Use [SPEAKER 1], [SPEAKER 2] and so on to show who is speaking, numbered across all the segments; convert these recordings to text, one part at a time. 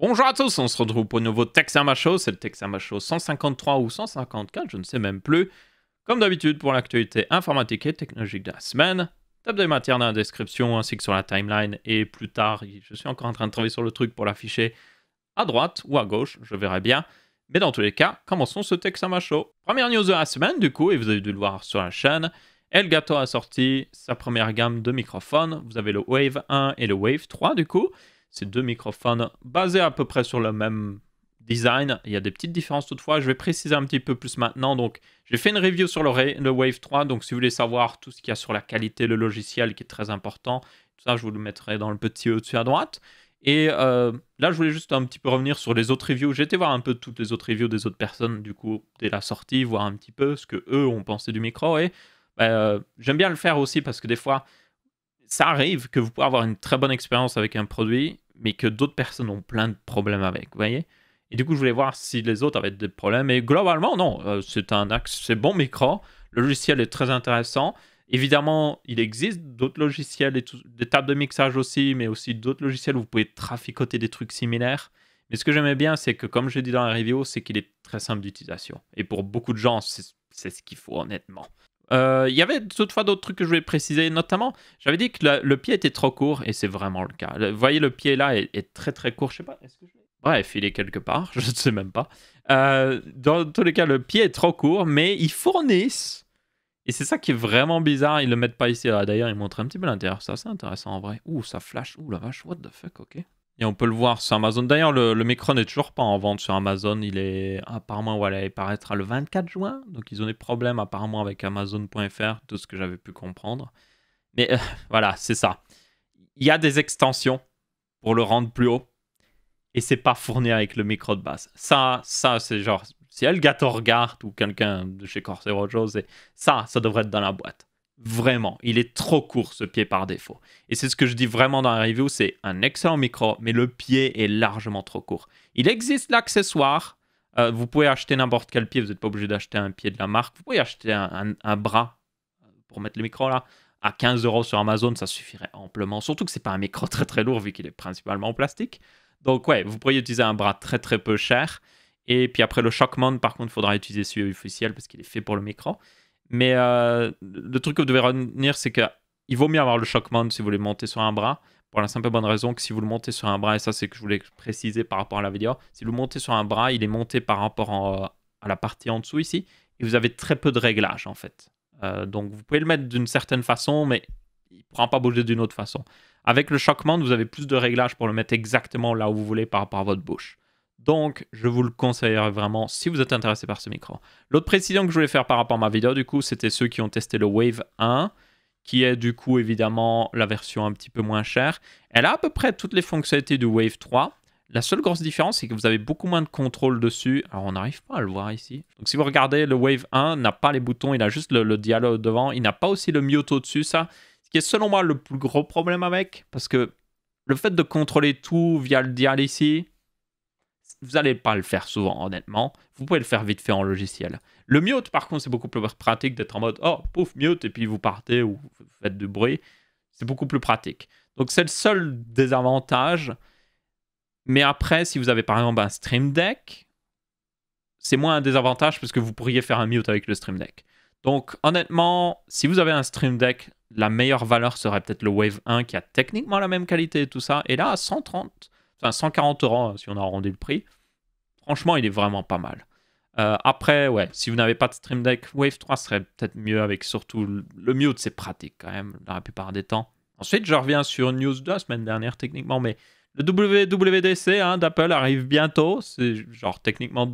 [SPEAKER 1] Bonjour à tous, on se retrouve pour un nouveau Texama Show, c'est le Texama Show 153 ou 154, je ne sais même plus. Comme d'habitude pour l'actualité informatique et technologique de la semaine, Table des matières dans la description ainsi que sur la timeline et plus tard, je suis encore en train de travailler sur le truc pour l'afficher à droite ou à gauche, je verrai bien. Mais dans tous les cas, commençons ce Texama Show. Première news de la semaine du coup, et vous avez dû le voir sur la chaîne, Elgato a sorti sa première gamme de microphones, vous avez le Wave 1 et le Wave 3 du coup. Ces deux microphones basés à peu près sur le même design. Il y a des petites différences toutefois. Je vais préciser un petit peu plus maintenant. Donc, j'ai fait une review sur le, le, Wave 3. Donc, si vous voulez savoir tout ce qu'il y a sur la qualité, le logiciel qui est très important, tout ça, je vous le mettrai dans le petit au-dessus à droite. Et euh, là, je voulais juste un petit peu revenir sur les autres reviews. J'ai été voir un peu toutes les autres reviews des autres personnes, du coup, dès la sortie, voir un petit peu ce que eux ont pensé du micro. Et ben, euh, j'aime bien le faire aussi parce que des fois, ça arrive que vous pouvez avoir une très bonne expérience avec un produit mais que d'autres personnes ont plein de problèmes avec, vous voyez Et du coup, je voulais voir si les autres avaient des problèmes. Et globalement, non, euh, c'est un axe, c'est bon micro. Le logiciel est très intéressant. Évidemment, il existe d'autres logiciels, et des tables de mixage aussi, mais aussi d'autres logiciels où vous pouvez traficoter des trucs similaires. Mais ce que j'aimais bien, c'est que, comme je l'ai dit dans la review, c'est qu'il est très simple d'utilisation. Et pour beaucoup de gens, c'est ce qu'il faut, honnêtement. Euh, il y avait toutefois d'autres trucs que je voulais préciser, notamment, j'avais dit que le pied était trop court, et c'est vraiment le cas. vous voyez, le pied là est, très très court. Je sais pas, est-ce que je Bref, il est quelque part, je ne sais même pas. Euh, dans tous les cas, le pied est trop court, mais ils fournissent. Et c'est ça qui est vraiment bizarre, ils le mettent pas ici. Ah, d'ailleurs, ils montrent un petit peu l'intérieur, ça c'est intéressant en vrai. Ouh, ça flash, ouh la vache, what the fuck, ok. Et on peut le voir sur Amazon. D'ailleurs, le, micro n'est toujours pas en vente sur Amazon. Il est apparemment, il paraîtra le 24 juin. Donc, ils ont des problèmes apparemment avec Amazon.fr, tout ce que j'avais pu comprendre. Mais euh, voilà, c'est ça. Il y a des extensions pour le rendre plus haut. Et c'est pas fourni avec le micro de base. Ça, ça c'est genre, si Elgato regarde ou quelqu'un de chez Corsair autre chose, ça, ça devrait être dans la boîte. Vraiment, il est trop court ce pied par défaut. Et c'est ce que je dis vraiment dans la review, c'est un excellent micro, mais le pied est largement trop court. Il existe l'accessoire, euh, vous pouvez acheter n'importe quel pied, vous n'êtes pas obligé d'acheter un pied de la marque, vous pouvez acheter un, bras euh, pour mettre le micro là. À 15 euros sur Amazon, ça suffirait amplement, surtout que c'est pas un micro très très lourd vu qu'il est principalement en plastique. Donc ouais, vous pourriez utiliser un bras très très peu cher. Et puis après le Shockman, par contre, il faudra utiliser celui officiel parce qu'il est fait pour le micro. Mais euh, le truc que vous devez retenir, c'est qu'il vaut mieux avoir le mount si vous voulez monter sur un bras, pour la simple et bonne raison que si vous le montez sur un bras, et ça c'est que je voulais préciser par rapport à la vidéo, si vous le montez sur un bras, il est monté par rapport euh, à la partie en dessous ici, et vous avez très peu de réglages en fait. Euh, donc vous pouvez le mettre d'une certaine façon, mais il ne pourra pas bouger d'une autre façon. Avec le mount vous avez plus de réglages pour le mettre exactement là où vous voulez par rapport à votre bouche. Donc, je vous le conseillerais vraiment si vous êtes intéressé par ce micro. L'autre précision que je voulais faire par rapport à ma vidéo, du coup, c'était ceux qui ont testé le Wave 1, qui est du coup évidemment la version un petit peu moins chère. Elle a à peu près toutes les fonctionnalités du Wave 3. La seule grosse différence, c'est que vous avez beaucoup moins de contrôle dessus. Alors, on n'arrive pas à le voir ici. Donc, si vous regardez, le Wave 1 n'a pas les boutons, il a juste le, le dialogue devant. Il n'a pas aussi le mute dessus ça. Ce qui est selon moi le plus gros problème avec, parce que le fait de contrôler tout via le dial ici, vous n'allez pas le faire souvent, honnêtement. Vous pouvez le faire vite fait en logiciel. Le mute, par contre, c'est beaucoup plus pratique d'être en mode oh, pouf, mute, et puis vous partez ou vous faites du bruit. C'est beaucoup plus pratique. Donc, c'est le seul désavantage. Mais après, si vous avez par exemple un Stream Deck, c'est moins un désavantage parce que vous pourriez faire un mute avec le Stream Deck. Donc, honnêtement, si vous avez un Stream Deck, la meilleure valeur serait peut-être le Wave 1 qui a techniquement la même qualité et tout ça. Et là, à 130, Enfin, 140 euros hein, si on a rendu le prix. Franchement, il est vraiment pas mal. Euh, après, ouais, si vous n'avez pas de Stream Deck, Wave 3 serait peut-être mieux avec surtout le mute, c'est pratique quand même dans la plupart des temps. Ensuite, je reviens sur news de la semaine dernière techniquement, mais le WWDC hein, d'Apple arrive bientôt. C'est genre techniquement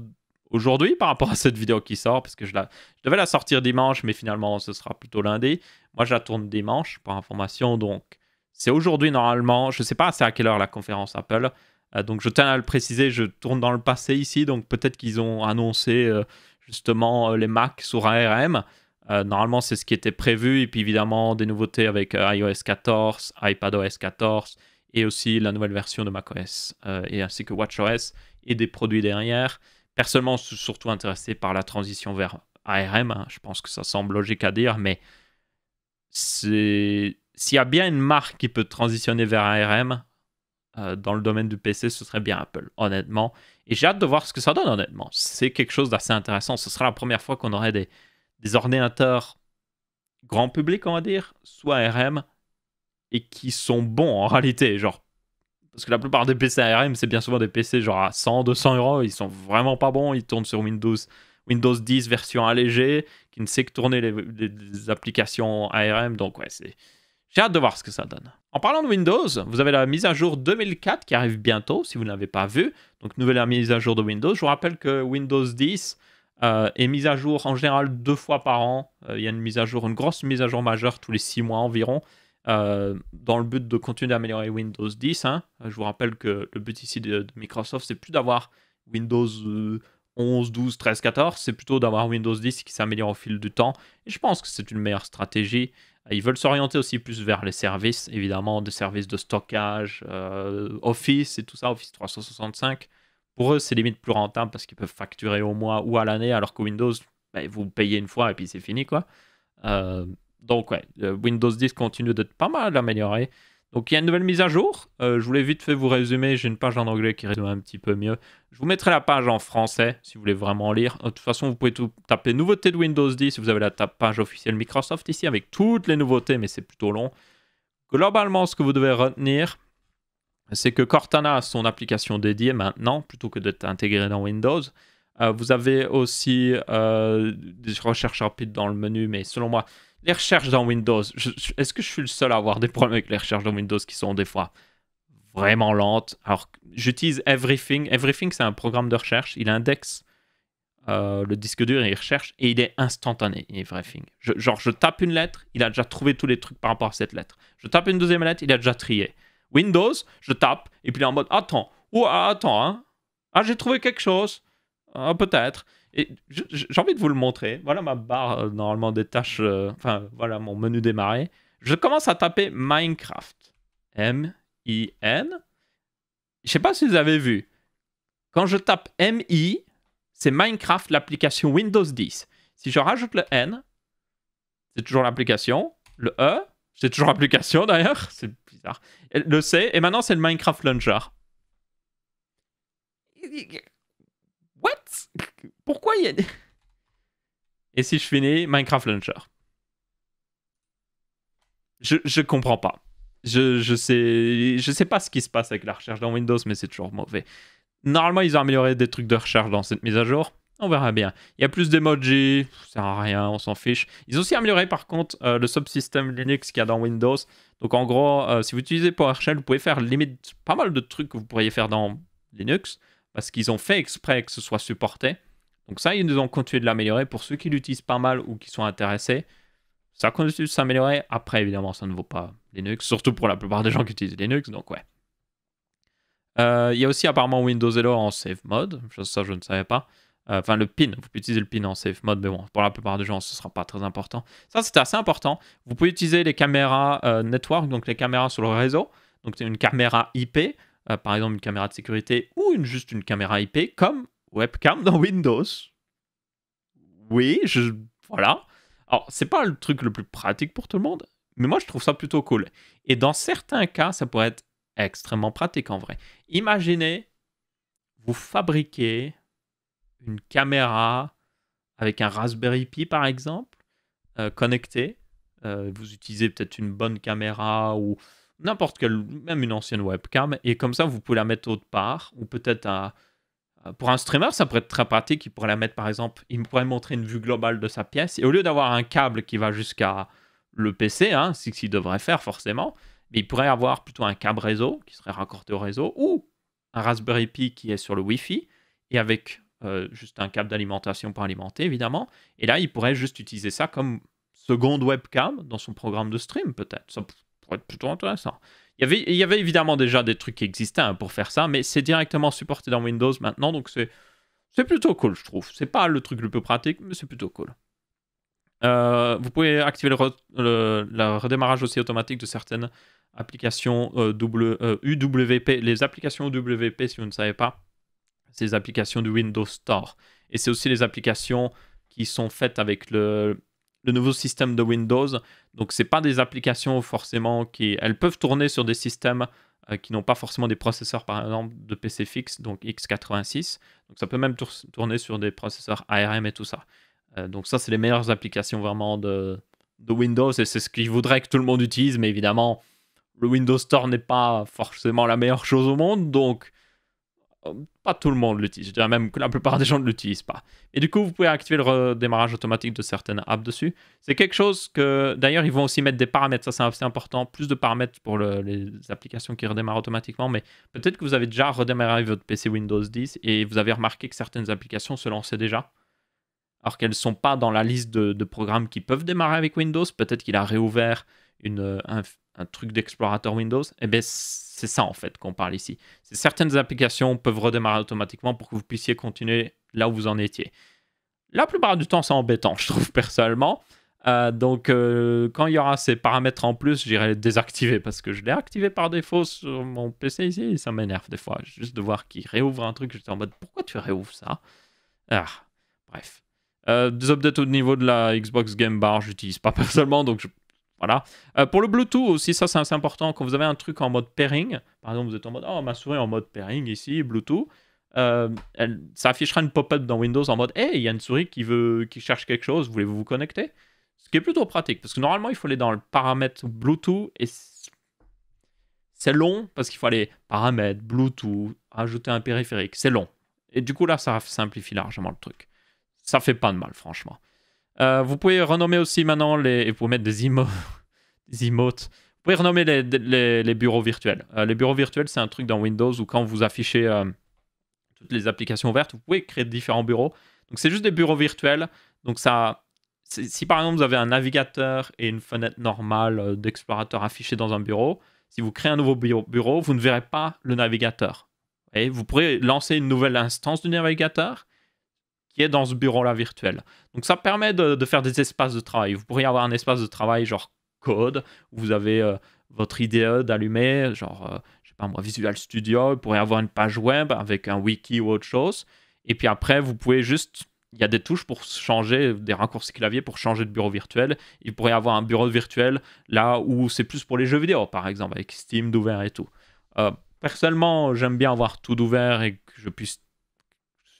[SPEAKER 1] aujourd'hui par rapport à cette vidéo qui sort, parce que je, la, je devais la sortir dimanche, mais finalement ce sera plutôt lundi. Moi je la tourne dimanche par information, donc c'est aujourd'hui normalement. Je ne sais pas c'est à quelle heure la conférence Apple. Euh, donc je tiens à le préciser, je tourne dans le passé ici. Donc peut-être qu'ils ont annoncé euh, justement euh, les Macs sur ARM. normalement c'est ce qui était prévu. Et puis évidemment des nouveautés avec iOS 14, iPadOS 14 et aussi la nouvelle version de macOS et ainsi que WatchOS et des produits derrière. Personnellement, je suis surtout intéressé par la transition vers ARM. Hein. Je pense que ça semble logique à dire, mais c'est s'il y a bien une marque qui peut transitionner vers ARM euh, dans le domaine du PC, ce serait bien Apple, honnêtement. Et j'ai hâte de voir ce que ça donne, honnêtement. C'est quelque chose d'assez intéressant. Ce sera la première fois qu'on aurait des, ordinateurs grand public, on va dire, soit ARM, et qui sont bons en réalité. Genre, parce que la plupart des PC ARM, c'est bien souvent des PC genre à 100, 200 euros. Ils sont vraiment pas bons. Ils tournent sur Windows, Windows 10 version allégée, qui ne sait que tourner les, applications ARM. Donc, ouais, c'est j'ai hâte de voir ce que ça donne. En parlant de Windows, vous avez la mise à jour 2004 qui arrive bientôt, si vous ne l'avez pas vue. Donc, nouvelle mise à jour de Windows. Je vous rappelle que Windows 10 euh, est mise à jour en général deux fois par an. Euh, il y a une mise à jour, une grosse mise à jour majeure tous les six mois environ, euh, dans le but de continuer d'améliorer Windows 10. Hein. Je vous rappelle que le but ici de, de Microsoft, c'est plus d'avoir Windows 11, 12, 13, 14, c'est plutôt d'avoir Windows 10 qui s'améliore au fil du temps. Et je pense que c'est une meilleure stratégie. Euh, ils veulent s'orienter aussi plus vers les services, évidemment, des services de stockage, euh, Office et tout ça, Office 365. Pour eux, c'est limite plus rentable parce qu'ils peuvent facturer au mois ou à l'année, alors que Windows, ben, vous payez une fois et puis c'est fini, quoi. Euh, donc, ouais, Windows 10 continue d'être pas mal amélioré. Donc il y a une nouvelle mise à jour. Euh, je voulais vite fait vous résumer. J'ai une page en anglais qui résume un petit peu mieux. Je vous mettrai la page en français si vous voulez vraiment lire. De toute façon, vous pouvez tout taper nouveauté de Windows 10 vous avez la page officielle Microsoft ici avec toutes les nouveautés, mais c'est plutôt long. Globalement, ce que vous devez retenir, c'est que Cortana a son application dédiée maintenant plutôt que d'être intégrée dans Windows. Euh, vous avez aussi euh, des recherches rapides dans le menu, mais selon moi, les recherches dans Windows, est-ce que je suis le seul à avoir des problèmes avec les recherches dans Windows qui sont des fois vraiment lentes Alors, j'utilise Everything. Everything, c'est un programme de recherche. Il indexe euh, le disque dur et il recherche et il est instantané, Everything. genre, je tape une lettre, il a déjà trouvé tous les trucs par rapport à cette lettre. Je tape une deuxième lettre, il a déjà trié. Windows, je tape et puis il est en mode attends, ou attends, hein. ah, j'ai trouvé quelque chose, ah, peut-être j'ai envie de vous le montrer. Voilà ma barre euh, normalement des tâches. Euh, enfin, voilà mon menu démarrer. Je commence à taper Minecraft. M-I-N. Je sais pas si vous avez vu. Quand je tape M-I, c'est Minecraft, l'application Windows 10. Si je rajoute le N, c'est toujours l'application. Le E, c'est toujours l'application d'ailleurs. C'est bizarre. Le C, et maintenant c'est le Minecraft Launcher. What Pourquoi il y a des... Et si je finis Minecraft Launcher je, je comprends pas. Je, je, sais, je sais pas ce qui se passe avec la recherche dans Windows, mais c'est toujours mauvais. Normalement, ils ont amélioré des trucs de recherche dans cette mise à jour. On verra bien. Il y a plus d'emojis, ça sert à rien, on s'en fiche. Ils ont aussi amélioré par contre le euh, le subsystem Linux qu'il y a dans Windows. Donc en gros, euh, si vous utilisez PowerShell, vous pouvez faire limite pas mal de trucs que vous pourriez faire dans Linux parce qu'ils ont fait exprès que ce soit supporté. Donc ça, ils nous ont continué de l'améliorer. Pour ceux qui l'utilisent pas mal ou qui sont intéressés, ça continue de s'améliorer. Après, évidemment, ça ne vaut pas Linux, surtout pour la plupart des gens qui utilisent Linux, donc ouais. Euh, il y a aussi apparemment Windows Hello en Save Mode, ça je ne savais pas. Euh, enfin, le pin, vous pouvez utiliser le pin en Safe Mode, mais bon, pour la plupart des gens, ce ne sera pas très important. Ça, c'était assez important. Vous pouvez utiliser les caméras euh, network, donc les caméras sur le réseau. Donc, c'est une caméra IP euh, par exemple une caméra de sécurité ou une, juste une caméra IP, comme webcam dans Windows. Oui, je, voilà. Alors, c'est pas le truc le plus pratique pour tout le monde, mais moi je trouve ça plutôt cool. Et dans certains cas, ça pourrait être extrêmement pratique en vrai. Imaginez, vous fabriquez une caméra avec un Raspberry Pi par exemple, euh, connecté. Euh, vous utilisez peut-être une bonne caméra ou n'importe quelle, même une ancienne webcam, et comme ça, vous pouvez la mettre autre part, ou peut-être un pour un streamer, ça pourrait être très pratique. Il pourrait la mettre, par exemple, il pourrait montrer une vue globale de sa pièce. Et au lieu d'avoir un câble qui va jusqu'à le PC, hein, c'est ce qu'il devrait faire forcément, mais il pourrait avoir plutôt un câble réseau qui serait raccordé au réseau ou un Raspberry Pi qui est sur le Wi-Fi et avec euh, juste un câble d'alimentation pour alimenter, évidemment. Et là, il pourrait juste utiliser ça comme seconde webcam dans son programme de stream, peut-être être plutôt intéressant. Il y, avait, il y avait évidemment déjà des trucs qui existaient hein, pour faire ça, mais c'est directement supporté dans Windows maintenant, donc c'est, c'est plutôt cool, je trouve. C'est pas le truc le plus pratique, mais c'est plutôt cool. Euh, vous pouvez activer le, redémarrage aussi automatique de certaines applications UWP, euh, euh, les applications UWP, si vous ne savez pas, c'est les applications du Windows Store. Et c'est aussi les applications qui sont faites avec le, le nouveau système de Windows. Donc c'est pas des applications forcément qui elles peuvent tourner sur des systèmes euh, qui n'ont pas forcément des processeurs par exemple de PC fixe donc x86. Donc ça peut même tourner sur des processeurs ARM et tout ça. Euh, donc ça c'est les meilleures applications vraiment de, de Windows et c'est ce qu'il voudrait que tout le monde utilise mais évidemment le Windows Store n'est pas forcément la meilleure chose au monde donc euh, pas tout le monde l'utilise, je même que la plupart des gens ne l'utilisent pas. Et du coup, vous pouvez activer le redémarrage automatique de certaines apps dessus. C'est quelque chose que, d'ailleurs, ils vont aussi mettre des paramètres, ça c'est important, plus de paramètres pour les applications qui redémarrent automatiquement, mais peut-être que vous avez déjà redémarré votre PC Windows 10 et vous avez remarqué que certaines applications se lançaient déjà, alors qu'elles ne sont pas dans la liste de, programmes qui peuvent démarrer avec Windows, peut-être qu'il a réouvert une, un, un truc d'explorateur Windows, et eh bien, c'est ça en fait qu'on parle ici. Certaines applications peuvent redémarrer automatiquement pour que vous puissiez continuer là où vous en étiez. La plupart du temps, c'est embêtant, je trouve personnellement. Euh, donc, euh, quand il y aura ces paramètres en plus, j'irai les désactiver parce que je l'ai activé par défaut sur mon PC ici et ça m'énerve des fois. Juste de voir qu'il réouvre un truc, j'étais en mode pourquoi tu réouvres ça ah, Bref. Euh, des updates au niveau de la Xbox Game Bar, je j'utilise pas personnellement donc je voilà. Euh, pour le Bluetooth aussi, ça c'est important. Quand vous avez un truc en mode pairing, par exemple, vous êtes en mode Oh, ma souris en mode pairing ici, Bluetooth, ça euh, affichera une pop-up dans Windows en mode Hey, il y a une souris qui, veut, qui cherche quelque chose, voulez-vous vous connecter Ce qui est plutôt pratique parce que normalement, il faut aller dans le paramètre Bluetooth et c'est long parce qu'il faut aller paramètres, Bluetooth, ajouter un périphérique, c'est long. Et du coup, là, ça simplifie largement le truc. Ça fait pas de mal, franchement. Euh, vous pouvez renommer aussi maintenant les. Vous pouvez mettre des, des emotes. Vous pouvez renommer les, bureaux virtuels. Euh, les bureaux virtuels, c'est un truc dans Windows où quand vous affichez euh, toutes les applications ouvertes, vous pouvez créer différents bureaux. Donc c'est juste des bureaux virtuels. Donc ça. Si par exemple vous avez un navigateur et une fenêtre normale d'explorateur affichée dans un bureau, si vous créez un nouveau bureau, vous ne verrez pas le navigateur. vous pourrez lancer une nouvelle instance du navigateur, dans ce bureau-là virtuel. Donc ça permet de, faire des espaces de travail. Vous pourriez avoir un espace de travail genre code, où vous avez euh, votre IDE d'allumer, genre, euh, je sais pas moi, Visual Studio, vous pourriez avoir une page web avec un wiki ou autre chose. Et puis après, vous pouvez juste il y a des touches pour changer, des raccourcis clavier pour changer de bureau virtuel. Il pourrait y avoir un bureau virtuel là où c'est plus pour les jeux vidéo, par exemple, avec Steam d'ouvert et tout. Euh, personnellement, j'aime bien avoir tout d'ouvert et que je puisse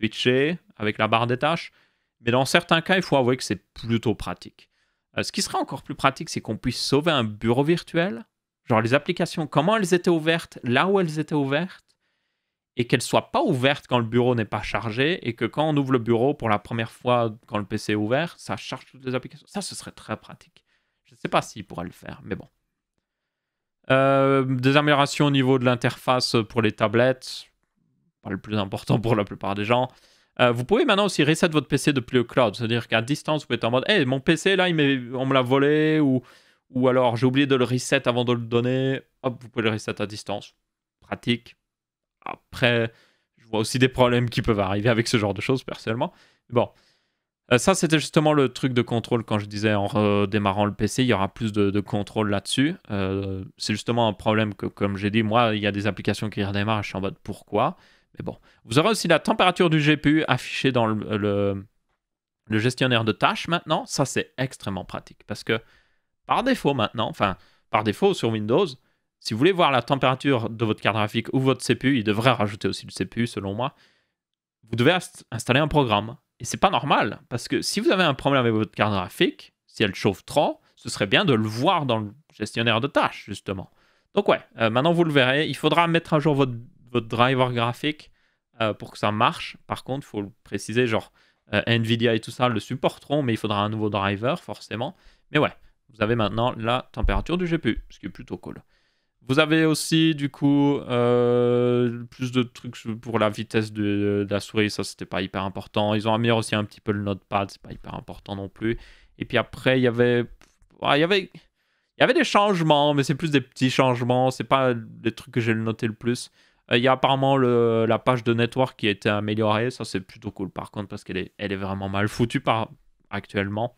[SPEAKER 1] switcher avec la barre des tâches. Mais dans certains cas, il faut avouer que c'est plutôt pratique. Euh, ce qui serait encore plus pratique, c'est qu'on puisse sauver un bureau virtuel, genre les applications, comment elles étaient ouvertes, là où elles étaient ouvertes, et qu'elles ne soient pas ouvertes quand le bureau n'est pas chargé, et que quand on ouvre le bureau pour la première fois, quand le PC est ouvert, ça charge toutes les applications. Ça, ce serait très pratique. Je ne sais pas s'il pourrait le faire, mais bon. Euh, des améliorations au niveau de l'interface pour les tablettes pas le plus important pour la plupart des gens. Euh, vous pouvez maintenant aussi reset votre PC depuis le cloud, c'est-à-dire qu'à distance, vous pouvez être en mode Hey, mon PC là, il on me l'a volé, ou, ou alors j'ai oublié de le reset avant de le donner. Hop, vous pouvez le reset à distance. Pratique. Après, je vois aussi des problèmes qui peuvent arriver avec ce genre de choses, personnellement. Bon. Euh, ça, c'était justement le truc de contrôle quand je disais en redémarrant le PC, il y aura plus de, contrôle là-dessus. Euh, c'est justement un problème que, comme j'ai dit, moi, il y a des applications qui redémarrent, je suis en mode pourquoi mais bon, vous aurez aussi la température du GPU affichée dans le, gestionnaire de tâches maintenant. Ça, c'est extrêmement pratique parce que par défaut maintenant, enfin, par défaut sur Windows, si vous voulez voir la température de votre carte graphique ou votre CPU, il devrait rajouter aussi du CPU selon moi, vous devez installer un programme. Et c'est pas normal, parce que si vous avez un problème avec votre carte graphique, si elle chauffe trop, ce serait bien de le voir dans le gestionnaire de tâches, justement. Donc ouais, euh, maintenant vous le verrez, il faudra mettre à jour votre votre driver graphique euh, pour que ça marche. Par contre, il faut le préciser, genre euh, Nvidia et tout ça le supporteront, mais il faudra un nouveau driver forcément. Mais ouais, vous avez maintenant la température du GPU, ce qui est plutôt cool. Vous avez aussi du coup euh, plus de trucs pour la vitesse de, la souris, ça c'était pas hyper important. Ils ont amélioré aussi un petit peu le notepad, c'est pas hyper important non plus. Et puis après, il y avait, il y avait, il y avait des changements, mais c'est plus des petits changements, c'est pas les trucs que j'ai noté le plus. Euh, il y a apparemment la page de network qui a été améliorée. Ça, c'est plutôt cool par contre parce qu'elle est, vraiment mal foutue par, actuellement.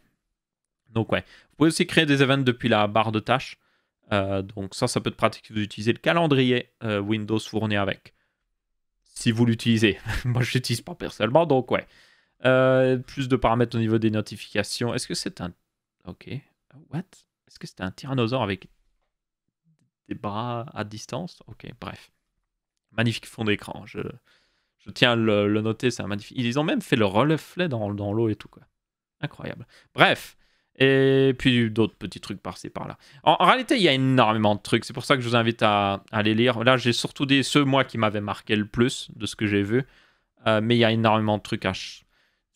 [SPEAKER 1] Donc, ouais. Vous pouvez aussi créer des events depuis la barre de tâches. Euh, donc, ça, ça peut être pratique si vous utilisez le calendrier euh, Windows fourni avec. Si vous l'utilisez. Moi, je ne l'utilise pas personnellement, donc ouais. plus de paramètres au niveau des notifications. Est-ce que c'est un. Ok. What Est-ce que c'est un tyrannosaure avec des bras à distance Ok, bref magnifique fond d'écran. Je, je tiens à le, le noter, c'est un magnifique. Ils ont même fait le reflet dans, dans l'eau et tout, quoi. Incroyable. Bref. Et puis d'autres petits trucs par-ci par-là. En, réalité, il y a énormément de trucs. C'est pour ça que je vous invite à, aller les lire. Là, j'ai surtout des ceux, moi, qui m'avaient marqué le plus de ce que j'ai vu. Euh, mais il y a énormément de trucs à.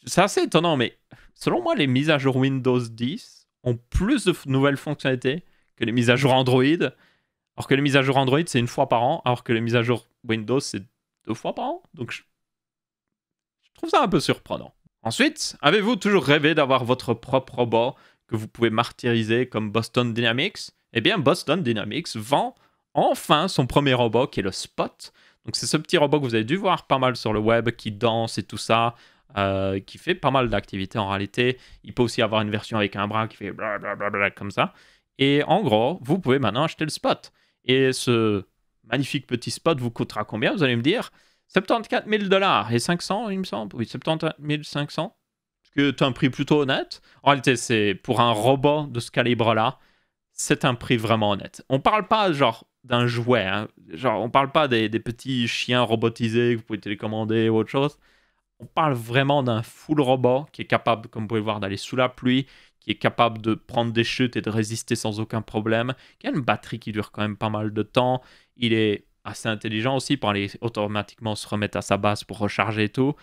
[SPEAKER 1] C'est assez étonnant, mais selon moi, les mises à jour Windows 10 ont plus de nouvelles fonctionnalités que les mises à jour Android. Alors que les mises à jour Android, c'est une fois par an, alors que les mises à jour Windows, c'est deux fois par an. Donc, je, trouve ça un peu surprenant. Ensuite, avez-vous toujours rêvé d'avoir votre propre robot que vous pouvez martyriser comme Boston Dynamics Eh bien, Boston Dynamics vend enfin son premier robot qui est le Spot. Donc c'est ce petit robot que vous avez dû voir pas mal sur le web qui danse et tout ça, euh, qui fait pas mal d'activités en réalité. Il peut aussi avoir une version avec un bras qui fait blablabla comme ça. Et en gros, vous pouvez maintenant acheter le Spot. Et ce magnifique petit spot vous coûtera combien Vous allez me dire 74 000 dollars et 500, il me semble. Oui, 70 500. ce que c'est un prix plutôt honnête. En réalité, c'est pour un robot de ce calibre-là, c'est un prix vraiment honnête. On ne parle pas genre d'un jouet. Hein. on ne parle pas des, petits chiens robotisés que vous pouvez télécommander ou autre chose. On parle vraiment d'un full robot qui est capable, comme vous pouvez le voir, d'aller sous la pluie, qui est capable de prendre des chutes et de résister sans aucun problème, qui a une batterie qui dure quand même pas mal de temps. Il est assez intelligent aussi pour aller automatiquement se remettre à sa base pour recharger et tout.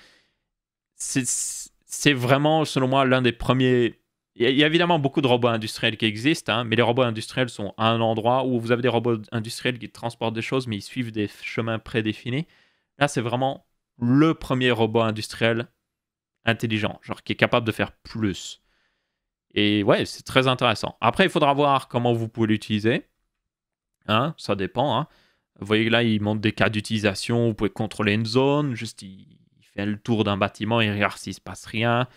[SPEAKER 1] C'est vraiment, selon moi, l'un des premiers. Il y a évidemment beaucoup de robots industriels qui existent, hein, mais les robots industriels sont à un endroit où vous avez des robots industriels qui transportent des choses, mais ils suivent des chemins prédéfinis. Là, c'est vraiment le premier robot industriel intelligent, genre qui est capable de faire plus. Et ouais, c'est très intéressant. Après, il faudra voir comment vous pouvez l'utiliser. Hein, ça dépend. Hein. Vous voyez là, il montre des cas d'utilisation. Vous pouvez contrôler une zone. Juste, il, fait le tour d'un bâtiment. Il regarde s'il se passe rien.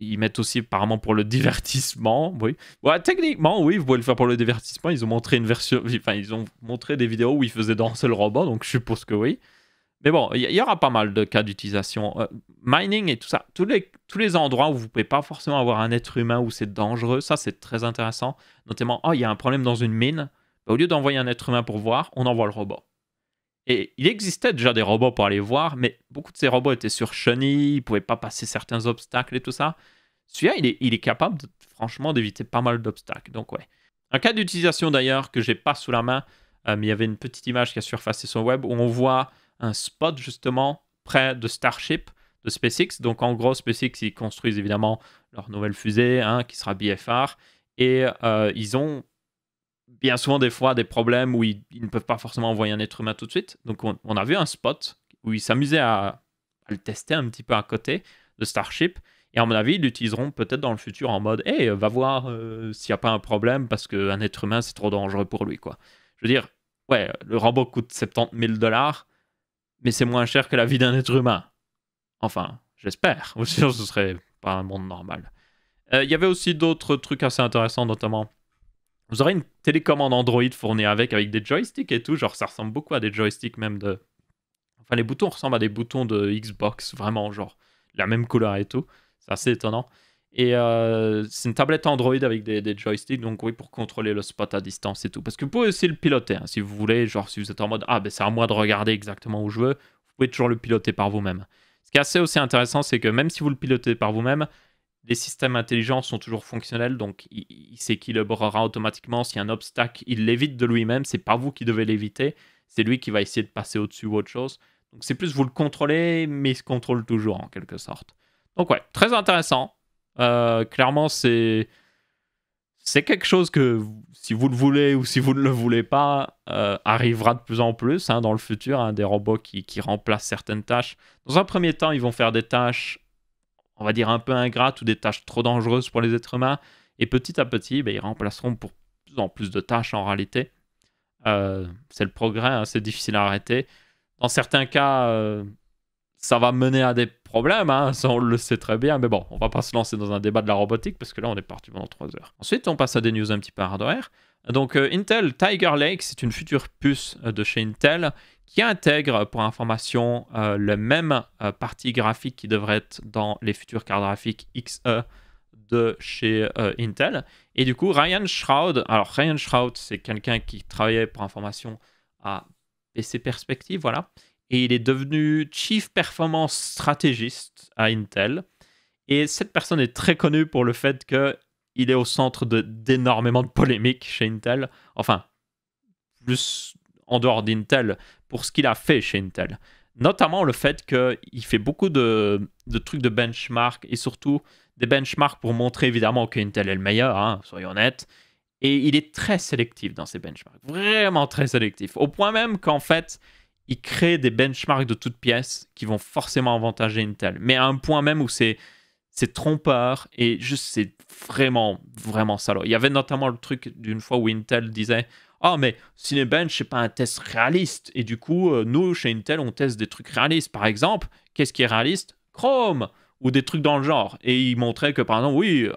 [SPEAKER 1] Ils mettent aussi apparemment pour le divertissement. Oui. techniquement, oui, vous pouvez le faire pour le divertissement. Ils ont montré une version. Enfin, ils ont montré des vidéos où ils faisaient danser le robot, donc je suppose que oui. Mais bon, il y, aura pas mal de cas d'utilisation. Euh, mining et tout ça, tous les, tous les endroits où vous ne pouvez pas forcément avoir un être humain, où c'est dangereux, ça c'est très intéressant. Notamment, oh, il y a un problème dans une mine. Bah, au lieu d'envoyer un être humain pour voir, on envoie le robot. Et il existait déjà des robots pour aller voir, mais beaucoup de ces robots étaient sur chenilles, ils ne pouvaient pas passer certains obstacles et tout ça. Celui-là, il est, il est capable, franchement, d'éviter pas mal d'obstacles. Donc, ouais. Un cas d'utilisation d'ailleurs que j'ai pas sous la main, euh, mais il y avait une petite image qui a surfacé sur le web où on voit un spot justement près de Starship de SpaceX. Donc en gros, SpaceX, ils construisent évidemment leur nouvelle fusée hein, qui sera BFR. Et euh, ils ont bien souvent des fois des problèmes où ils, ne peuvent pas forcément envoyer un être humain tout de suite. Donc on, a vu un spot où ils s'amusaient à, le tester un petit peu à côté de Starship. Et à mon avis, ils l'utiliseront peut-être dans le futur en mode Hey, va voir euh, s'il n'y a pas un problème parce qu'un être humain, c'est trop dangereux pour lui. quoi. Je veux dire, ouais, le robot coûte 70 000 dollars mais c'est moins cher que la vie d'un être humain. Enfin, j'espère. Ou sinon, ce serait pas un monde normal. Euh, il y avait aussi d'autres trucs assez intéressants, notamment. Vous aurez une télécommande Android fournie avec, avec des joysticks et tout. Genre, ça ressemble beaucoup à des joysticks, même de. Enfin, les boutons ressemblent à des boutons de Xbox, vraiment, genre, la même couleur et tout. C'est assez étonnant. Et euh, c'est une tablette Android avec des, joysticks, donc oui, pour contrôler le spot à distance et tout. Parce que vous pouvez aussi le piloter, hein, si vous voulez, genre si vous êtes en mode Ah, ben c'est à moi de regarder exactement où je veux, vous pouvez toujours le piloter par vous-même. Ce qui est assez aussi intéressant, c'est que même si vous le pilotez par vous-même, les systèmes intelligents sont toujours fonctionnels, donc il, il s'équilibrera automatiquement. S'il y a un obstacle, il l'évite de lui-même, c'est pas vous qui devez l'éviter, c'est lui qui va essayer de passer au-dessus ou autre chose. Donc c'est plus vous le contrôlez, mais il se contrôle toujours en quelque sorte. Donc ouais, très intéressant. Euh, clairement, c'est c'est quelque chose que, si vous le voulez ou si vous ne le voulez pas, euh, arrivera de plus en plus hein, dans le futur, hein, des robots qui, qui, remplacent certaines tâches. Dans un premier temps, ils vont faire des tâches, on va dire, un peu ingrates ou des tâches trop dangereuses pour les êtres humains. Et petit à petit, ben, ils remplaceront pour plus en plus de tâches en réalité. Euh, c'est le progrès, hein, c'est difficile à arrêter. Dans certains cas, ça va mener à des problème, hein. ça on le sait très bien, mais bon, on va pas se lancer dans un débat de la robotique parce que là on est parti pendant 3 heures. Ensuite, on passe à des news un petit peu hardware. Donc euh, Intel Tiger Lake, c'est une future puce euh, de chez Intel qui intègre, pour information, euh, le même partie graphique qui devrait être dans les futures cartes graphiques XE de chez Intel. Et du coup, Ryan Shroud, alors Ryan Shroud, c'est quelqu'un qui travaillait, pour information, à PC Perspective, voilà et il est devenu Chief Performance Stratégiste à Intel. Et cette personne est très connue pour le fait que il est au centre d'énormément de, polémiques chez Intel. Enfin, plus en dehors d'Intel, pour ce qu'il a fait chez Intel. Notamment le fait qu'il fait beaucoup de, trucs de benchmark et surtout des benchmarks pour montrer évidemment qu'Intel est le meilleur, hein, soyons honnêtes. Et il est très sélectif dans ses benchmarks, vraiment très sélectif. Au point même qu'en fait, ils créent des benchmarks de toutes pièces qui vont forcément avantager Intel. Mais à un point même où c'est c'est trompeur et juste c'est vraiment vraiment salaud. Il y avait notamment le truc d'une fois où Intel disait oh, mais Cinebench, c'est pas un test réaliste. Et du coup, euh, nous, chez Intel, on teste des trucs réalistes. Par exemple, qu'est-ce qui est réaliste Chrome Ou des trucs dans le genre. Et ils montraient que, par exemple, oui,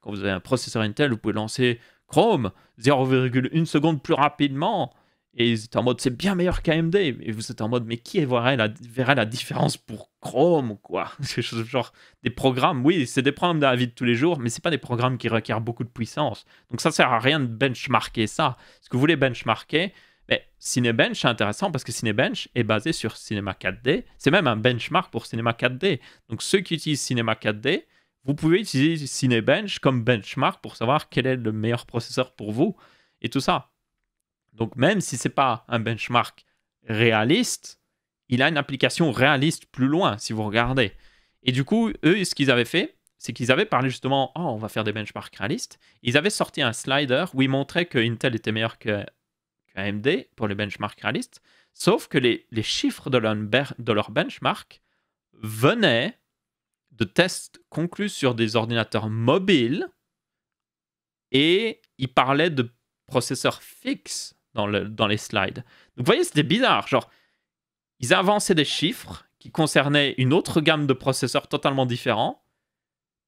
[SPEAKER 1] quand vous avez un processeur Intel, vous pouvez lancer Chrome 0,1 seconde plus rapidement et ils étaient en mode, c'est bien meilleur qu'AMD. Et vous êtes en mode, mais qui verrait la, la différence pour Chrome ou quoi Genre des programmes, oui, c'est des programmes de la vie de tous les jours, mais c'est pas des programmes qui requièrent beaucoup de puissance. Donc ça sert à rien de benchmarker ça. Ce que vous voulez benchmarker, mais ben, Cinebench, est intéressant parce que Cinebench est basé sur Cinema 4D. C'est même un benchmark pour Cinema 4D. Donc ceux qui utilisent Cinema 4D, vous pouvez utiliser Cinebench comme benchmark pour savoir quel est le meilleur processeur pour vous et tout ça. Donc même si ce n'est pas un benchmark réaliste, il a une application réaliste plus loin si vous regardez. Et du coup, eux, ce qu'ils avaient fait, c'est qu'ils avaient parlé justement, oh, on va faire des benchmarks réalistes. Ils avaient sorti un slider où ils montraient que Intel était meilleur que, AMD pour les benchmarks réalistes, sauf que les, chiffres de de leur benchmark venaient de tests conclus sur des ordinateurs mobiles et ils parlaient de processeurs fixes dans, les slides. Donc vous voyez, c'était bizarre. Genre, ils avançaient des chiffres qui concernaient une autre gamme de processeurs totalement différents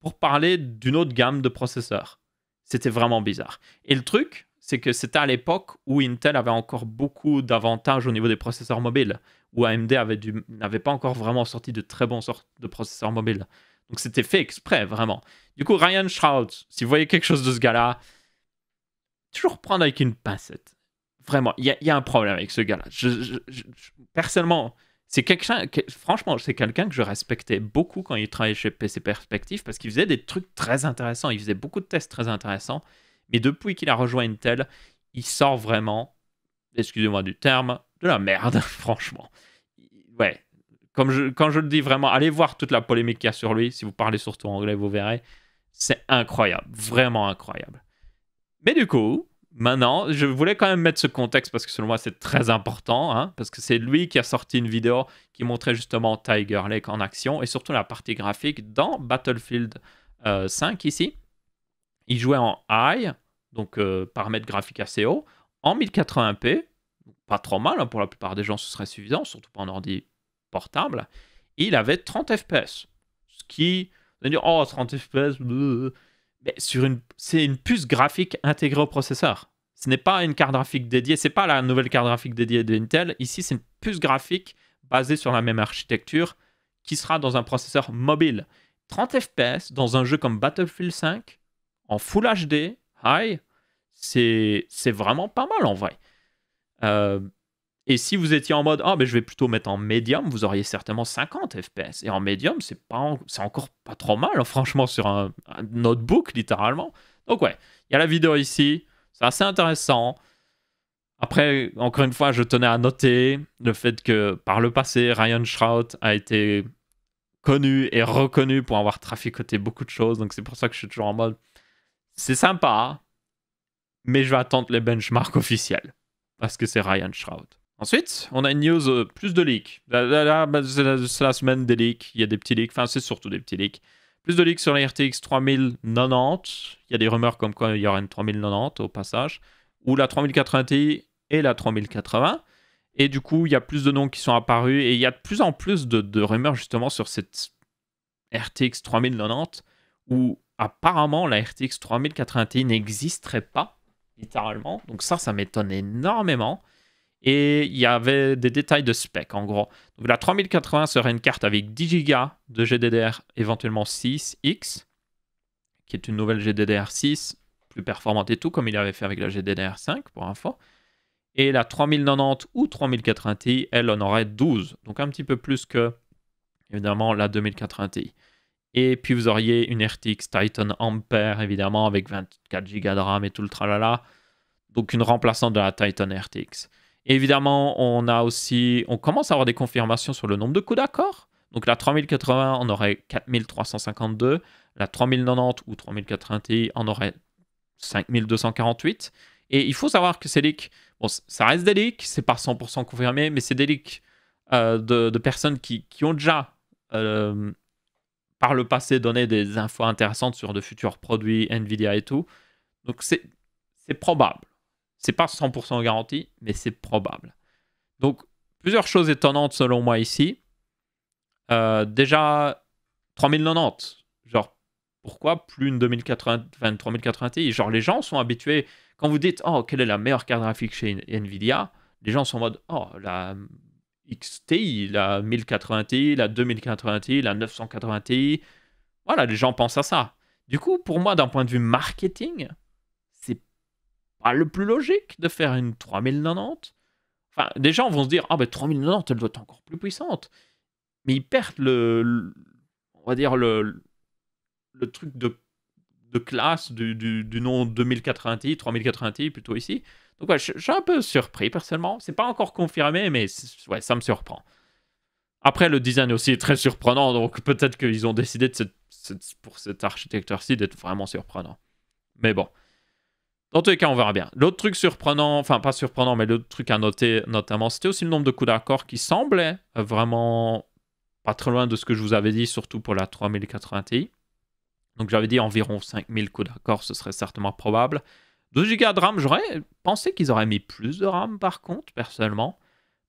[SPEAKER 1] pour parler d'une autre gamme de processeurs. C'était vraiment bizarre. Et le truc, c'est que c'était à l'époque où Intel avait encore beaucoup d'avantages au niveau des processeurs mobiles, où AMD n'avait pas encore vraiment sorti de très bons sortes de processeurs mobiles. Donc c'était fait exprès, vraiment. Du coup, Ryan Shroud, si vous voyez quelque chose de ce gars-là, toujours prendre avec une pincette. Vraiment, il y, a un problème avec ce gars-là. Je, personnellement, c'est quelqu'un, que, franchement, c'est quelqu'un que je respectais beaucoup quand il travaillait chez PC Perspective parce qu'il faisait des trucs très intéressants. Il faisait beaucoup de tests très intéressants. Mais depuis qu'il a rejoint Intel, il sort vraiment, excusez-moi du terme, de la merde, franchement. Ouais, comme je, quand je le dis vraiment, allez voir toute la polémique qu'il y a sur lui. Si vous parlez surtout anglais, vous verrez. C'est incroyable, vraiment incroyable. Mais du coup, Maintenant, je voulais quand même mettre ce contexte parce que selon moi c'est très important, hein, parce que c'est lui qui a sorti une vidéo qui montrait justement Tiger Lake en action et surtout la partie graphique dans Battlefield 5 euh, ici. Il jouait en high, donc euh, paramètres graphiques assez haut, en 1080p, pas trop mal, hein, pour la plupart des gens ce serait suffisant, surtout pas en ordi portable. il avait 30 fps, ce qui, vous dire, oh 30 fps, sur une, c'est une puce graphique intégrée au processeur. Ce n'est pas une carte graphique dédiée, c'est pas la nouvelle carte graphique dédiée de Ici, c'est une puce graphique basée sur la même architecture qui sera dans un processeur mobile. 30 FPS dans un jeu comme Battlefield 5 en Full HD, high, c'est vraiment pas mal en vrai. Euh, et si vous étiez en mode, ah, oh, je vais plutôt mettre en médium, vous auriez certainement 50 FPS. Et en médium, c'est c'est encore pas trop mal, hein, franchement, sur un, notebook, littéralement. Donc, ouais, il y a la vidéo ici. C'est assez intéressant. Après, encore une fois, je tenais à noter le fait que par le passé, Ryan Shroud a été connu et reconnu pour avoir traficoté beaucoup de choses. Donc, c'est pour ça que je suis toujours en mode, c'est sympa, mais je vais attendre les benchmarks officiels. Parce que c'est Ryan Shroud. Ensuite, on a une news euh, plus de leaks. Là, bah, c'est la, semaine des leaks. Il y a des petits leaks. Enfin, c'est surtout des petits leaks. Plus de leaks sur la RTX 3090. Il y a des rumeurs comme quoi il y aura une 3090 au passage. Ou la 3080 et la 3080. Et du coup, il y a plus de noms qui sont apparus. Et il y a de plus en plus de, de rumeurs justement sur cette RTX 3090. Où apparemment la RTX 3080 n'existerait pas, littéralement. Donc ça, ça m'étonne énormément. Et il y avait des détails de spec, en gros. Donc, la 3080 serait une carte avec 10 Go de GDDR, éventuellement 6X, qui est une nouvelle GDDR6, plus performante et tout, comme il avait fait avec la GDDR5, pour info. Et la 3090 ou 3080 Ti, elle en aurait 12, donc un petit peu plus que, évidemment, la 2080 Ti. Et puis vous auriez une RTX Titan Ampere, évidemment, avec 24 Go de RAM et tout le tralala. Donc une remplaçante de la Titan RTX évidemment, on a aussi, on commence à avoir des confirmations sur le nombre de coups d'accord. Donc la 3080, on aurait 4352. La 3090 ou 3080 Ti, on aurait 5248. Et il faut savoir que ces leaks, bon, ça reste des leaks, c'est pas 100% confirmé, mais c'est des leaks euh, de, personnes qui, ont déjà, euh, par le passé, donné des infos intéressantes sur de futurs produits, Nvidia et tout. Donc c'est probable. C'est pas 100% garanti, mais c'est probable. Donc, plusieurs choses étonnantes selon moi ici. Euh, déjà, 3090. Genre, pourquoi plus une, 2080, 3080 Ti Genre, les gens sont habitués. Quand vous dites, oh, quelle est la meilleure carte graphique chez Nvidia Les gens sont en mode, oh, la XTI, la 1080 Ti, la 2080 Ti, la 980 Ti. Voilà, les gens pensent à ça. Du coup, pour moi, d'un point de vue marketing, ah, le plus logique de faire une 3090 Enfin, des gens vont se dire, ah ben 3090, elle doit être encore plus puissante. Mais ils perdent le, on va dire, le, le truc de, de classe du, nom 2080 i 3080 plutôt ici. Donc ouais, je, suis un peu surpris personnellement. C'est pas encore confirmé, mais ouais, ça me surprend. Après, le design aussi est très surprenant, donc peut-être qu'ils ont décidé de pour cette architecture-ci d'être vraiment surprenant. Mais bon. Dans tous les cas, on verra bien. L'autre truc surprenant, enfin pas surprenant, mais l'autre truc à noter notamment, c'était aussi le nombre de coups d'accord qui semblait vraiment pas très loin de ce que je vous avais dit, surtout pour la 3080 Ti. Donc j'avais dit environ 5000 coups d'accord, ce serait certainement probable. 12 Go de RAM, j'aurais pensé qu'ils auraient mis plus de RAM par contre, personnellement,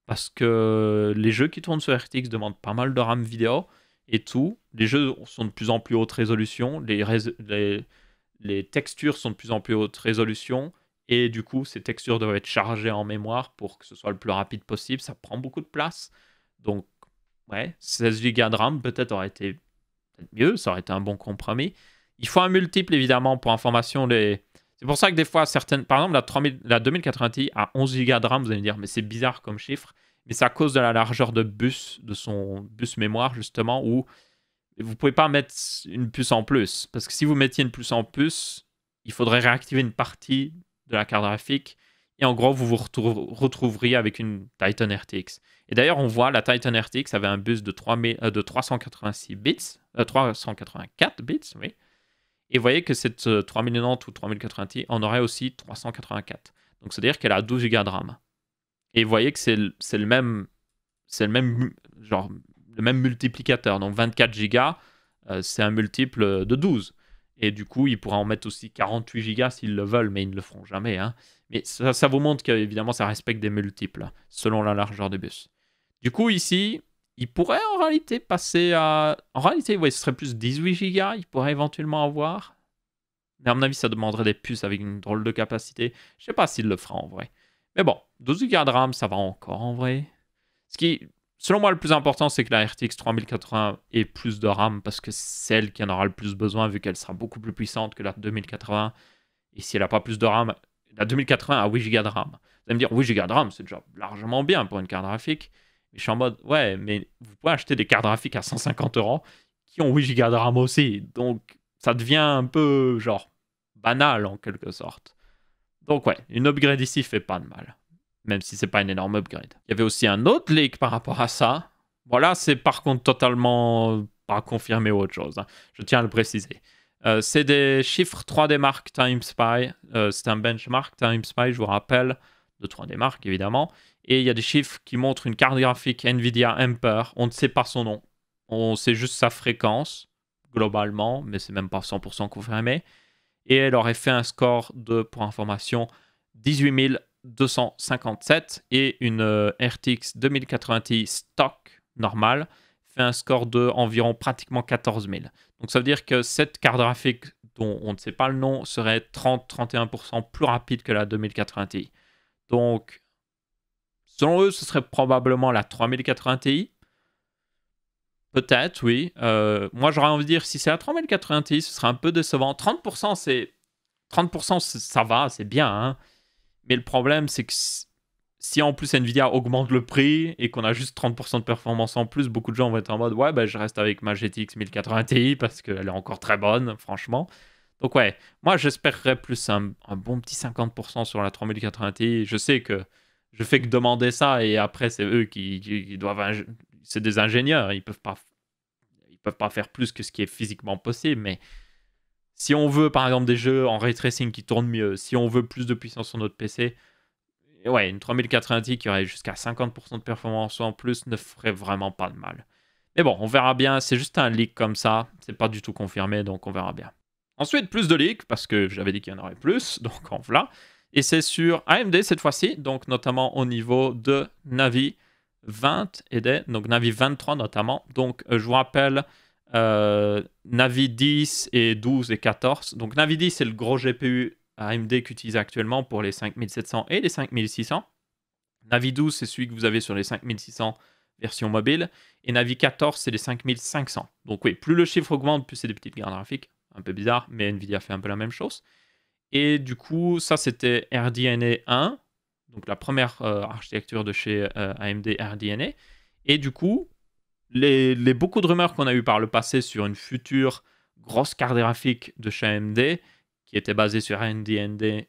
[SPEAKER 1] parce que les jeux qui tournent sur RTX demandent pas mal de RAM vidéo et tout. Les jeux sont de plus en plus haute résolution, les, les les textures sont de plus en plus haute résolution et du coup ces textures doivent être chargées en mémoire pour que ce soit le plus rapide possible. Ça prend beaucoup de place. Donc ouais, 16 Go de RAM peut-être aurait été mieux, ça aurait été un bon compromis. Il faut un multiple évidemment pour information les c'est pour ça que des fois certaines par exemple la, 3000, la 2080 à 11 Go de RAM, vous allez me dire mais c'est bizarre comme chiffre, mais c'est à cause de la largeur de bus de son bus mémoire justement où vous pouvez pas mettre une puce en plus. Parce que si vous mettiez une puce en plus, il faudrait réactiver une partie de la carte graphique. Et en gros, vous vous retrouveriez avec une Titan RTX. Et d'ailleurs, on voit la Titan RTX avait un bus de, 3 euh, de 386 bits, 384 euh, bits, oui. Et vous voyez que cette 3090 euh, ou 3080 en aurait aussi 384. Donc, c'est-à-dire qu'elle a 12 Go de RAM. Et vous voyez que c'est le même, c'est le même genre le même multiplicateur. Donc 24 gigas, euh, c'est un multiple de 12. Et du coup, ils pourraient en mettre aussi 48 gigas s'ils le veulent, mais ils ne le feront jamais. Hein. Mais ça, vous montre qu'évidemment, ça respecte des multiples, selon la largeur du bus. Du coup, ici, ils pourraient en réalité passer à... En réalité, oui, ce serait plus 18 gigas, ils pourraient éventuellement avoir. Mais à mon avis, ça demanderait des puces avec une drôle de capacité. Je sais pas s'il le fera en vrai. Mais bon, 12 gigas de RAM, ça va encore en vrai. Ce qui, Selon moi, le plus important, c'est que la RTX 3080 ait plus de RAM parce que c'est celle qui en aura le plus besoin vu qu'elle sera beaucoup plus puissante que la 2080. Et si elle n'a pas plus de RAM, la 2080 a 8 Go de RAM. Vous allez me dire, 8 Go de RAM, c'est déjà largement bien pour une carte graphique. Et je suis en mode, ouais, mais vous pouvez acheter des cartes graphiques à 150 euros qui ont 8 Go de RAM aussi. Donc, ça devient un peu, genre, banal en quelque sorte. Donc, ouais, une upgrade ici fait pas de mal même si c'est pas une énorme upgrade. Il y avait aussi un autre leak par rapport à ça. Voilà, c'est par contre totalement pas confirmé ou autre chose. Hein. Je tiens à le préciser. Euh, c'est des chiffres 3D Mark Time Spy. Euh, c'est un benchmark Time Spy, je vous rappelle, de 3D Mark évidemment. Et il y a des chiffres qui montrent une carte graphique Nvidia Emper. On ne sait pas son nom. On sait juste sa fréquence, globalement, mais c'est même pas 100% confirmé. Et elle aurait fait un score de, pour information, 18 000. 257 et une RTX 2080 Ti stock normale fait un score de environ pratiquement 14 000. Donc ça veut dire que cette carte graphique dont on ne sait pas le nom serait 30-31% plus rapide que la 2080 Ti. Donc selon eux, ce serait probablement la 3080 Ti. Peut-être, oui. Euh, moi, j'aurais envie de dire, si c'est la 3080 Ti, ce serait un peu décevant. 30%, c'est... 30%, ça va, c'est bien. Hein mais le problème, c'est que si en plus Nvidia augmente le prix et qu'on a juste 30% de performance en plus, beaucoup de gens vont être en mode ouais, ben, je reste avec ma GTX 1080 Ti parce qu'elle est encore très bonne, franchement. Donc ouais, moi j'espérerais plus un, bon petit 50% sur la 3080 Ti. Je sais que je fais que demander ça et après c'est eux qui, qui doivent, c'est des ingénieurs, ils peuvent pas, ils peuvent pas faire plus que ce qui est physiquement possible, mais si on veut, par exemple, des jeux en ray tracing qui tournent mieux, si on veut plus de puissance sur notre PC, ouais, une 3090 qui aurait jusqu'à 50% de performance en plus ne ferait vraiment pas de mal. Mais bon, on verra bien, c'est juste un leak comme ça, c'est pas du tout confirmé, donc on verra bien. Ensuite, plus de leaks, parce que j'avais dit qu'il y en aurait plus, donc en voilà. Et c'est sur AMD cette fois-ci, donc notamment au niveau de Navi 20 et des, donc Navi 23 notamment. Donc euh, je vous rappelle, euh, Navi 10 et 12 et 14. Donc Navi 10, c'est le gros GPU AMD qu'utilise actuellement pour les 5700 et les 5600. Navi 12, c'est celui que vous avez sur les 5600 version mobile. Et Navi 14, c'est les 5500. Donc oui, plus le chiffre augmente, plus c'est des petites cartes graphiques. Un peu bizarre, mais Nvidia fait un peu la même chose. Et du coup, ça c'était RDNA 1, donc la première euh, architecture de chez euh, AMD RDNA. Et du coup, les, beaucoup de rumeurs qu'on a eues par le passé sur une future grosse carte graphique de chez AMD, qui était basée sur RDNA,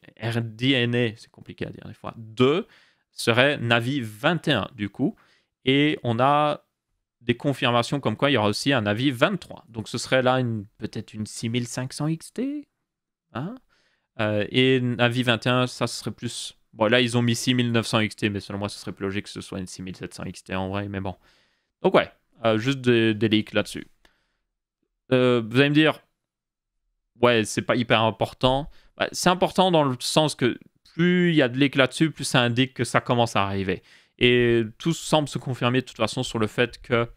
[SPEAKER 1] c'est compliqué à dire des fois, 2, serait Navi 21 du coup. Et on a des confirmations comme quoi il y aura aussi un Navi 23. Donc ce serait là une, peut-être une 6500 XT. Hein. Euh, et Navi 21, ça serait plus... Bon là ils ont mis 6900 XT, mais selon moi ce serait plus logique que ce soit une 6700 XT en vrai, mais bon. Donc ouais, euh, juste des, leaks là-dessus. Euh, vous allez me dire, ouais, c'est pas hyper important. Bah, c'est important dans le sens que plus il y a de leaks là-dessus, plus ça indique que ça commence à arriver. Et tout semble se confirmer de toute façon sur le fait que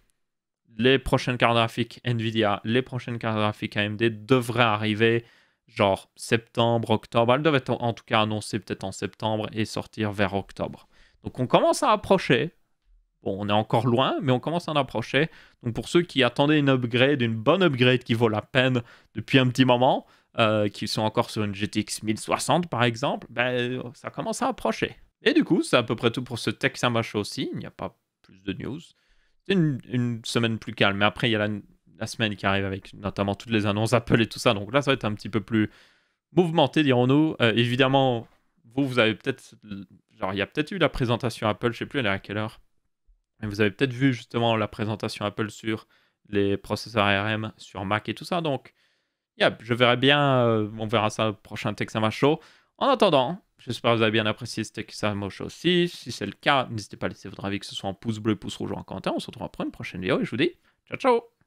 [SPEAKER 1] les prochaines cartes graphiques Nvidia, les prochaines cartes graphiques AMD devraient arriver genre septembre, octobre. Elles être en tout cas annoncer peut-être en septembre et sortir vers octobre. Donc on commence à approcher, Bon, on est encore loin, mais on commence à en approcher. Donc pour ceux qui attendaient une upgrade, une bonne upgrade qui vaut la peine depuis un petit moment, euh, qui sont encore sur une GTX 1060 par exemple, ben, ça commence à approcher. Et du coup, c'est à peu près tout pour ce Tech Samash aussi. Il n'y a pas plus de news. C'est une, semaine plus calme. Mais après, il y a la, semaine qui arrive avec notamment toutes les annonces Apple et tout ça. Donc là, ça va être un petit peu plus mouvementé, dirons-nous. Euh, évidemment, vous, vous avez peut-être. Genre, il y a peut-être eu la présentation Apple, je ne sais plus, elle est à quelle heure vous avez peut-être vu justement la présentation Apple sur les processeurs ARM, sur Mac et tout ça. Donc, je verrai bien. Euh, on verra ça au prochain Texama Show. En attendant, j'espère que vous avez bien apprécié ce Texama Show aussi. Si c'est le cas, n'hésitez pas à laisser votre avis, que ce soit en pouce bleu, pouce rouge ou en commentaire. On se retrouve après une prochaine vidéo et je vous dis ciao ciao